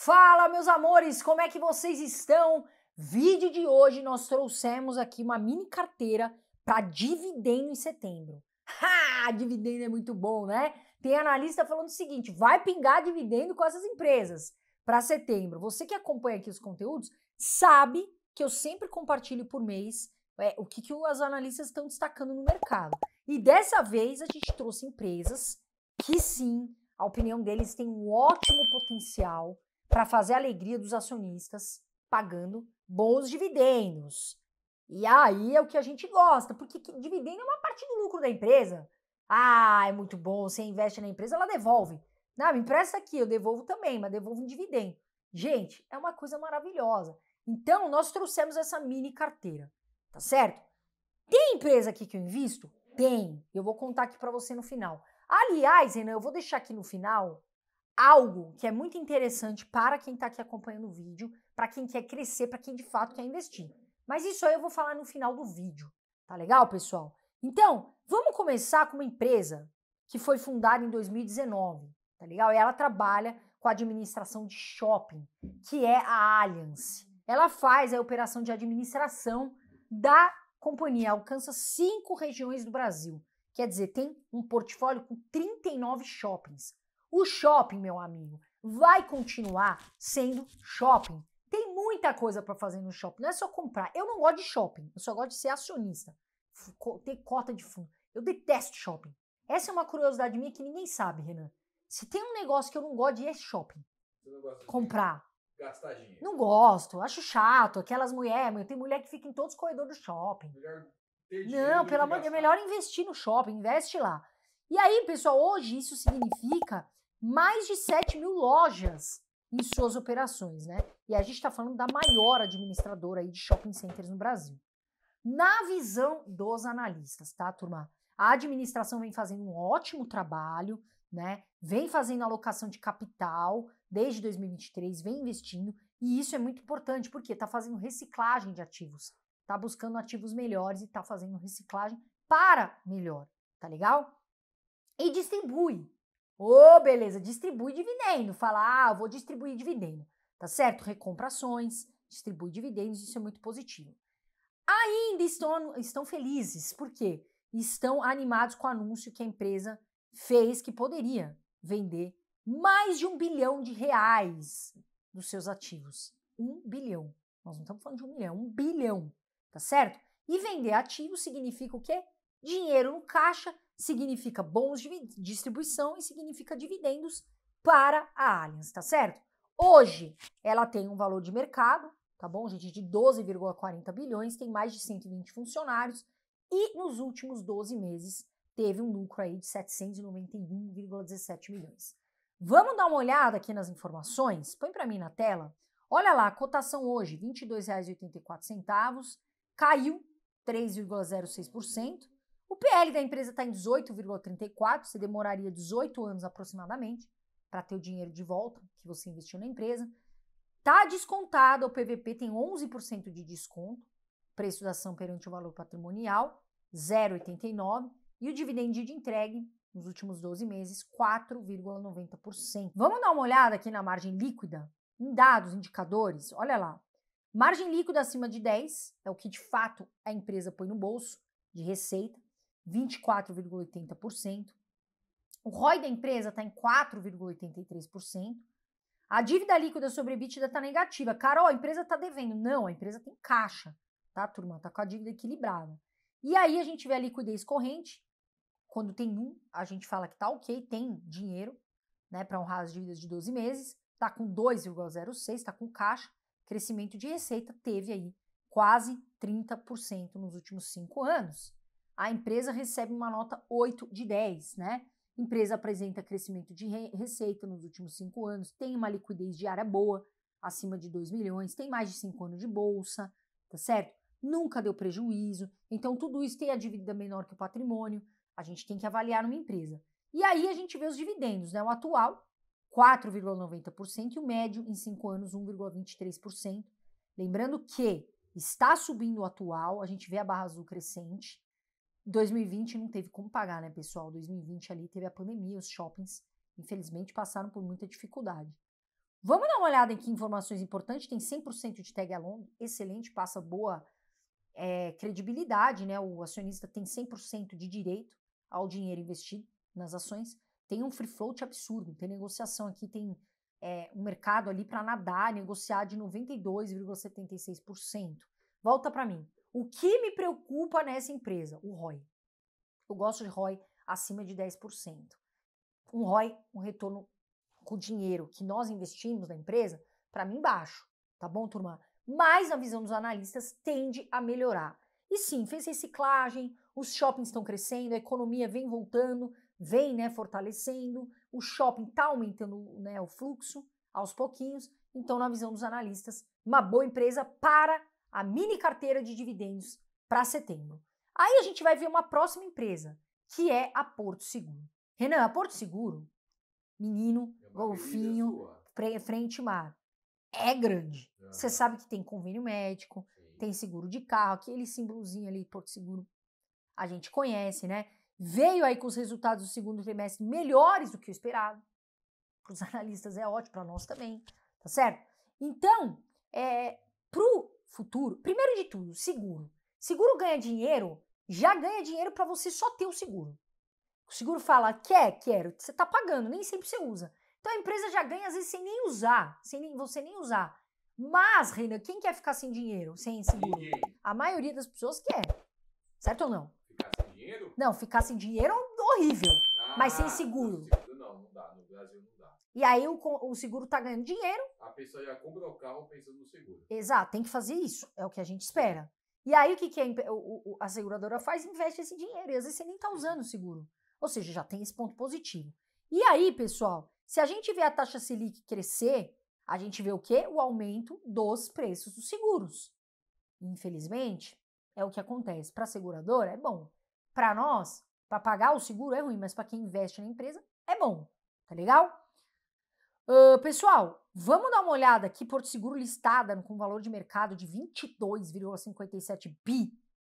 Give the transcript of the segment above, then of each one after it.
Fala, meus amores, como é que vocês estão? Vídeo de hoje nós trouxemos aqui uma mini carteira para dividendo em setembro. Ha! Dividendo é muito bom, né? Tem analista falando o seguinte: vai pingar dividendo com essas empresas para setembro. Você que acompanha aqui os conteúdos sabe que eu sempre compartilho por mês é, o que, que analistas estão destacando no mercado. E dessa vez a gente trouxe empresas que sim, a opinião deles tem um ótimo potencial para fazer a alegria dos acionistas pagando bons dividendos. E aí é o que a gente gosta, porque dividendo é uma parte do lucro da empresa. Ah, é muito bom, você investe na empresa, ela devolve. Não, me empresta aqui, eu devolvo também, mas devolvo em dividendo. Gente, é uma coisa maravilhosa. Então, nós trouxemos essa mini carteira, tá certo? Tem empresa aqui que eu invisto? Tem. Eu vou contar aqui para você no final. Aliás, Renan, eu vou deixar aqui no final algo que é muito interessante para quem está aqui acompanhando o vídeo, para quem quer crescer, para quem de fato quer investir. Mas isso aí eu vou falar no final do vídeo, tá legal, pessoal? Então, vamos começar com uma empresa que foi fundada em 2019, tá legal? E ela trabalha com a administração de shopping, que é a Allianz. Ela faz a operação de administração da companhia, alcança cinco regiões do Brasil. Quer dizer, tem um portfólio com 39 shoppings. O shopping, meu amigo, vai continuar sendo shopping. Tem muita coisa para fazer no shopping, não é só comprar. Eu não gosto de shopping, eu só gosto de ser acionista, ter cota de fundo. Eu detesto shopping. Essa é uma curiosidade minha que ninguém sabe, Renan. Se tem um negócio que eu não gosto de é shopping. comprar. Gastar dinheiro. Não gosto, acho chato. Aquelas mulheres, tem mulher que fica em todos os corredores do shopping. Melhor ter dinheiro não, pelo amor de Deus, é melhor investir no shopping, investe lá. E aí, pessoal, hoje isso significa mais de 7 mil lojas em suas operações, né? E a gente está falando da maior administradora aí de shopping centers no Brasil. Na visão dos analistas, tá, turma? A administração vem fazendo um ótimo trabalho, né? Vem fazendo alocação de capital desde 2023, vem investindo, e isso é muito importante, porque está fazendo reciclagem de ativos, está buscando ativos melhores e está fazendo reciclagem para melhor, tá legal? e distribui. Ô, oh, beleza, distribui dividendo. Fala, ah, vou distribuir dividendo. Tá certo? Recomprações, distribui dividendos, isso é muito positivo. Ainda estão, estão felizes, porque estão animados com o anúncio que a empresa fez que poderia vender mais de um bilhão de reais dos seus ativos. Um bilhão. Nós não estamos falando de um milhão, um bilhão, tá certo? E vender ativos significa o quê? Dinheiro no caixa significa bons de distribuição e significa dividendos para a Allianz, tá certo? Hoje ela tem um valor de mercado, tá bom, gente, de 12,40 bilhões, tem mais de 120 funcionários e nos últimos 12 meses teve um lucro aí de 791,17 milhões. Vamos dar uma olhada aqui nas informações? Põe para mim na tela. Olha lá, a cotação hoje, R$ 22,84, caiu 3,06%. O PL da empresa está em 18,34, você demoraria 18 anos aproximadamente para ter o dinheiro de volta que você investiu na empresa. Está descontado, o PVP tem 11% de desconto, preço da ação perante o valor patrimonial, 0,89, e o dividendo de entregue nos últimos 12 meses, 4,90%. Vamos dar uma olhada aqui na margem líquida, em dados, indicadores, olha lá. Margem líquida acima de 10 é o que de fato a empresa põe no bolso de receita. 24,80%. O ROI da empresa está em 4,83%. A dívida líquida sobre EBITDA está negativa. Carol, a empresa está devendo. Não, a empresa tem caixa, tá, turma? Está com a dívida equilibrada. E aí a gente vê a liquidez corrente. Quando tem um, a gente fala que tá ok, tem dinheiro, né, para honrar as dívidas de 12 meses. está com 2,06, está com caixa. Crescimento de receita teve aí quase 30% nos últimos cinco anos a empresa recebe uma nota 8 de 10, né? Empresa apresenta crescimento de receita nos últimos cinco anos, tem uma liquidez diária boa, acima de 2 milhões, tem mais de cinco anos de bolsa, tá certo? Nunca deu prejuízo, então tudo isso tem a dívida menor que o patrimônio, a gente tem que avaliar uma empresa. E aí a gente vê os dividendos, né? O atual, 4,90% e o médio em 5 anos 1,23%. Lembrando que está subindo o atual, a gente vê a barra azul crescente, 2020 não teve como pagar, né, pessoal? 2020 ali teve a pandemia, os shoppings, infelizmente, passaram por muita dificuldade. Vamos dar uma olhada em que informações importantes. Tem 100% de tag along, excelente, passa boa é, credibilidade, né? O acionista tem 100% de direito ao dinheiro investido nas ações. Tem um free float absurdo, tem negociação aqui, tem é, um mercado ali para nadar, negociar de 92,76%. Volta para mim. O que me preocupa nessa empresa? O ROI. Eu gosto de ROI acima de 10%. Um ROI, um retorno com o dinheiro que nós investimos na empresa, para mim baixo, tá bom, turma? Mas a visão dos analistas tende a melhorar. E sim, fez reciclagem, os shoppings estão crescendo, a economia vem voltando, vem né, fortalecendo, o shopping está aumentando né, o fluxo aos pouquinhos. Então, na visão dos analistas, uma boa empresa para a mini carteira de dividendos para setembro. Aí a gente vai ver uma próxima empresa, que é a Porto Seguro. Renan, a Porto Seguro, menino, é golfinho, frente mar, é grande. Você sabe que tem convênio médico, Sim. tem seguro de carro, aquele símbolozinho ali, Porto Seguro, a gente conhece, né? Veio aí com os resultados do segundo trimestre melhores do que o esperado. Para os analistas é ótimo, para nós também, tá certo? Então, é, para futuro, primeiro de tudo, seguro. Seguro ganha dinheiro, já ganha dinheiro para você só ter o seguro. O seguro fala, quer, quero, você tá pagando, nem sempre você usa. Então a empresa já ganha, às vezes, sem nem usar, sem nem, você nem usar. Mas, Reina, quem quer ficar sem dinheiro, sem seguro? A maioria das pessoas quer. Certo ou não? Ficar sem dinheiro? Não, ficar sem dinheiro é horrível. Ah, mas sem ah, seguro. Não, não dá. No Brasil não e aí o, o seguro está ganhando dinheiro. A pessoa já compra o carro pensando no seguro. Exato, tem que fazer isso. É o que a gente espera. E aí o que, que a, o, a seguradora faz? Investe esse dinheiro. E às vezes você nem está usando o seguro. Ou seja, já tem esse ponto positivo. E aí, pessoal, se a gente vê a taxa Selic crescer, a gente vê o quê? O aumento dos preços dos seguros. Infelizmente, é o que acontece. Para a seguradora é bom. Para nós, para pagar o seguro é ruim, mas para quem investe na empresa é bom. Tá legal? Uh, pessoal, vamos dar uma olhada aqui, Porto Seguro listada com valor de mercado de 22,57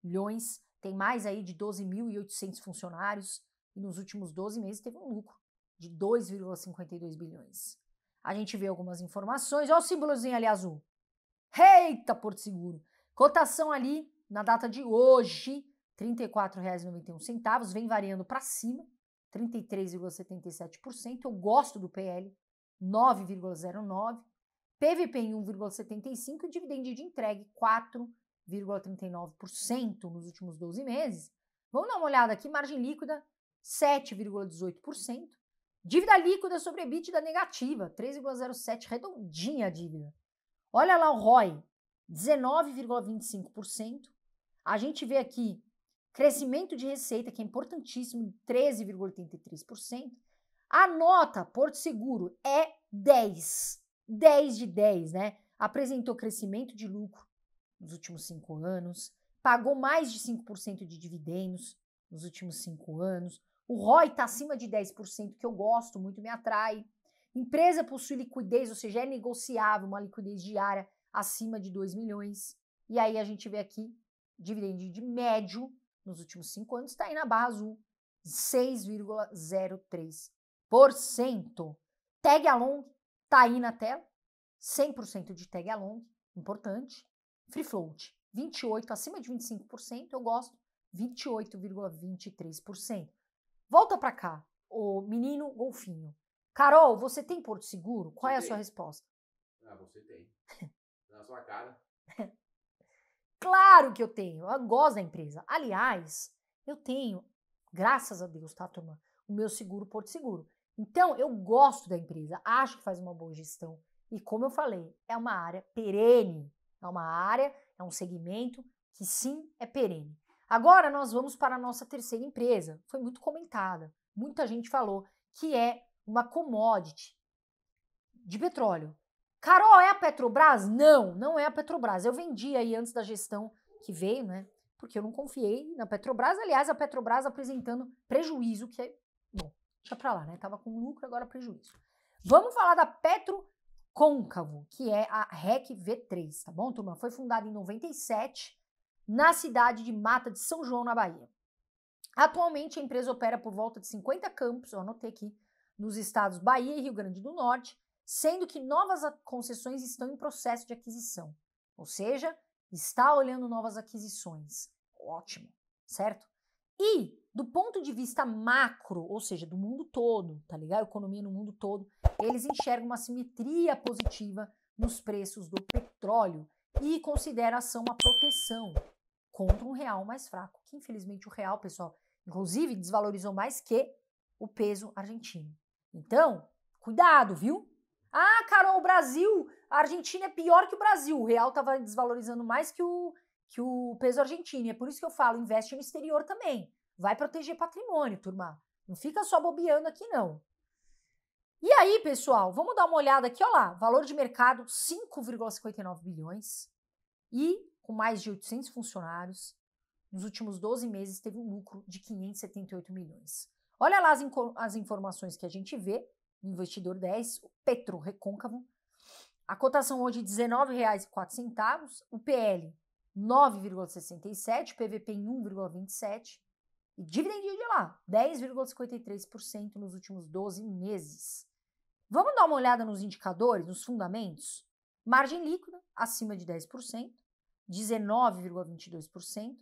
bilhões, tem mais aí de 12.800 funcionários e nos últimos 12 meses teve um lucro de 2,52 bilhões. A gente vê algumas informações, olha o símbolozinho ali azul. Eita, Porto Seguro! Cotação ali na data de hoje, R$ 34,91, vem variando para cima, 33,77%. Eu gosto do PL, 9,09, PVP em 1,75 e dividendo de entregue 4,39% nos últimos 12 meses. Vamos dar uma olhada aqui, margem líquida 7,18%, dívida líquida sobre EBITDA negativa 3,07 redondinha a dívida. Olha lá o ROI, 19,25%. A gente vê aqui crescimento de receita que é importantíssimo, 13,83%. A nota Porto Seguro é 10, 10 de 10, né? Apresentou crescimento de lucro nos últimos cinco anos, pagou mais de 5% de dividendos nos últimos cinco anos, o ROI está acima de 10%, que eu gosto muito, me atrai. Empresa possui liquidez, ou seja, é negociável, uma liquidez diária acima de 2 milhões. E aí a gente vê aqui, dividendo de médio nos últimos cinco anos, está aí na barra azul, 6,03%. 100%. Tag along tá aí na tela. 100% de tag along, importante. Free float, 28 acima de 25%, eu gosto 28,23%. Volta para cá, o menino golfinho. Carol, você tem porto seguro? Qual você é a tem. sua resposta? Ah, você tem. na sua cara. claro que eu tenho. Eu gosto da empresa. Aliás, eu tenho, graças a Deus, tá, turma? O meu seguro Porto Seguro. Então, eu gosto da empresa, acho que faz uma boa gestão. E como eu falei, é uma área perene, é uma área, é um segmento que sim é perene. Agora nós vamos para a nossa terceira empresa, foi muito comentada, muita gente falou, que é uma commodity de petróleo. Carol, é a Petrobras? Não, não é a Petrobras. Eu vendi aí antes da gestão que veio, né? Porque eu não confiei na Petrobras. Aliás, a Petrobras apresentando prejuízo, que é bom, deixa para lá, né? Tava com lucro, agora prejuízo. Vamos falar da Petro Côncavo, que é a REC V3, tá bom, turma? Foi fundada em 97 na cidade de Mata de São João, na Bahia. Atualmente a empresa opera por volta de 50 campos, eu anotei aqui, nos estados Bahia e Rio Grande do Norte, sendo que novas concessões estão em processo de aquisição. Ou seja, está olhando novas aquisições. Ótimo, certo? E do ponto de vista macro, ou seja, do mundo todo, tá ligado? Economia no mundo todo, eles enxergam uma simetria positiva nos preços do petróleo e consideram a ação uma proteção contra um real mais fraco, que infelizmente o real, pessoal, inclusive desvalorizou mais que o peso argentino. Então, cuidado, viu? Ah, Carol, o Brasil, a Argentina é pior que o Brasil. O real estava desvalorizando mais que o que o peso argentino. É por isso que eu falo, investe no exterior também. Vai proteger patrimônio, turma. Não fica só bobeando aqui, não. E aí, pessoal, vamos dar uma olhada aqui, olha lá, valor de mercado 5,59 bilhões e com mais de 800 funcionários, nos últimos 12 meses teve um lucro de 578 milhões. Olha lá as, as informações que a gente vê, investidor 10, o Petro Recôncavo, a cotação hoje R$19,04. o PL 9,67%, PVP em 1,27%, e dividend yield lá, 10,53% nos últimos 12 meses. Vamos dar uma olhada nos indicadores, nos fundamentos? Margem líquida acima de 10%, 19,22%.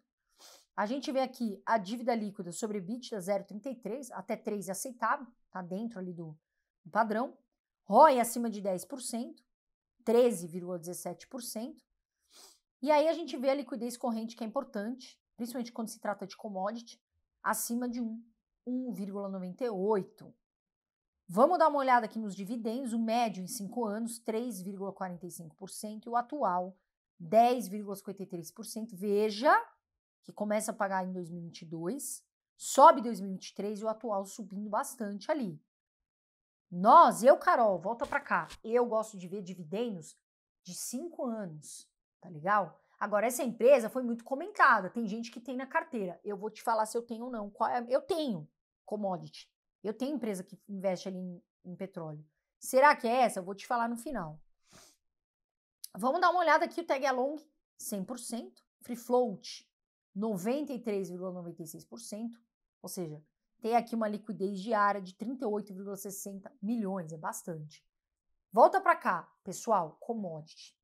A gente vê aqui a dívida líquida sobre EBITDA 0,33, até 3 é aceitável, está dentro ali do, do padrão. ROI acima de 10%, 13,17%. E aí a gente vê a liquidez corrente que é importante, principalmente quando se trata de commodity, acima de 1,98. Vamos dar uma olhada aqui nos dividendos, o médio em 5 anos, 3,45%, e o atual, 10,53%. Veja que começa a pagar em 2022, sobe 2023 e o atual subindo bastante ali. Nós, eu, Carol, volta para cá. Eu gosto de ver dividendos de 5 anos tá legal? Agora, essa empresa foi muito comentada, tem gente que tem na carteira. Eu vou te falar se eu tenho ou não. É eu tenho commodity. Eu tenho empresa que investe ali em, em petróleo. Será que é essa? Eu vou te falar no final. Vamos dar uma olhada aqui o tag along 100%, free float 93,96%, ou seja, tem aqui uma liquidez diária de 38,60 milhões, é bastante. Volta para cá, pessoal, commodity.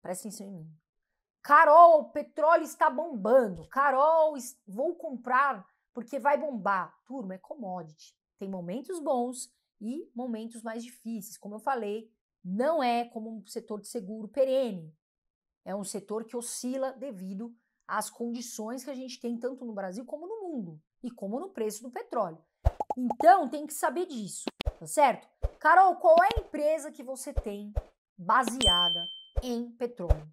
Presta atenção em mim. Carol, o petróleo está bombando. Carol, vou comprar porque vai bombar. Turma, é commodity. Tem momentos bons e momentos mais difíceis. Como eu falei, não é como um setor de seguro perene. É um setor que oscila devido às condições que a gente tem tanto no Brasil como no mundo e como no preço do petróleo. Então, tem que saber disso, tá certo? Carol, qual é a empresa que você tem baseada em petróleo?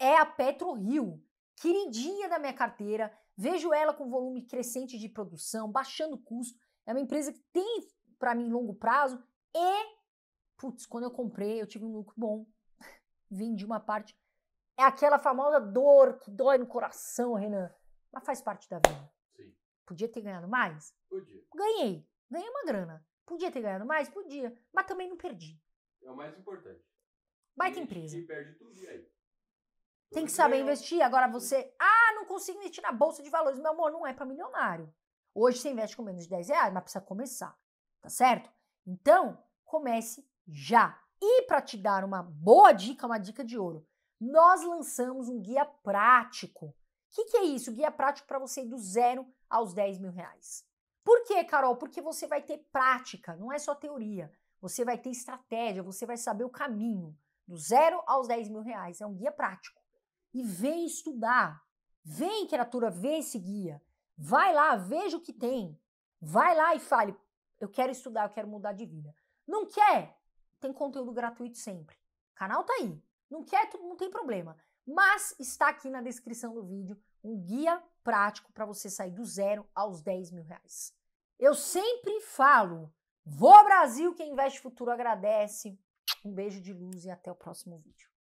é a Petro Rio, queridinha da minha carteira. Vejo ela com volume crescente de produção, baixando custo. É uma empresa que tem para mim longo prazo e putz, quando eu comprei, eu tive um lucro bom. Vendi uma parte. É aquela famosa dor que dói no coração, Renan. Mas faz parte da vida. Sim. Podia ter ganhado mais? Podia. Ganhei. Ganhei uma grana. Podia ter ganhado mais? Podia. Mas também não perdi. É o mais importante. Baita empresa. Quem perde tudo, e aí? Tem que saber investir. Agora você, ah, não consigo investir na bolsa de valores. Meu amor, não é para milionário. Hoje você investe com menos de 10 reais, mas precisa começar, tá certo? Então, comece já. E para te dar uma boa dica, uma dica de ouro, nós lançamos um guia prático. O que, que é isso? Guia prático para você ir do zero aos 10 mil reais. Por quê, Carol? Porque você vai ter prática, não é só teoria. Você vai ter estratégia, você vai saber o caminho do zero aos 10 mil reais. É um guia prático e vem estudar. Vem, criatura, vê esse guia. Vai lá, veja o que tem. Vai lá e fale: eu quero estudar, eu quero mudar de vida. Não quer? Tem conteúdo gratuito sempre. O canal tá aí. Não quer, não tem problema. Mas está aqui na descrição do vídeo um guia prático para você sair do zero aos 10 mil reais. Eu sempre falo: vou Brasil, quem investe futuro agradece. Um beijo de luz e até o próximo vídeo.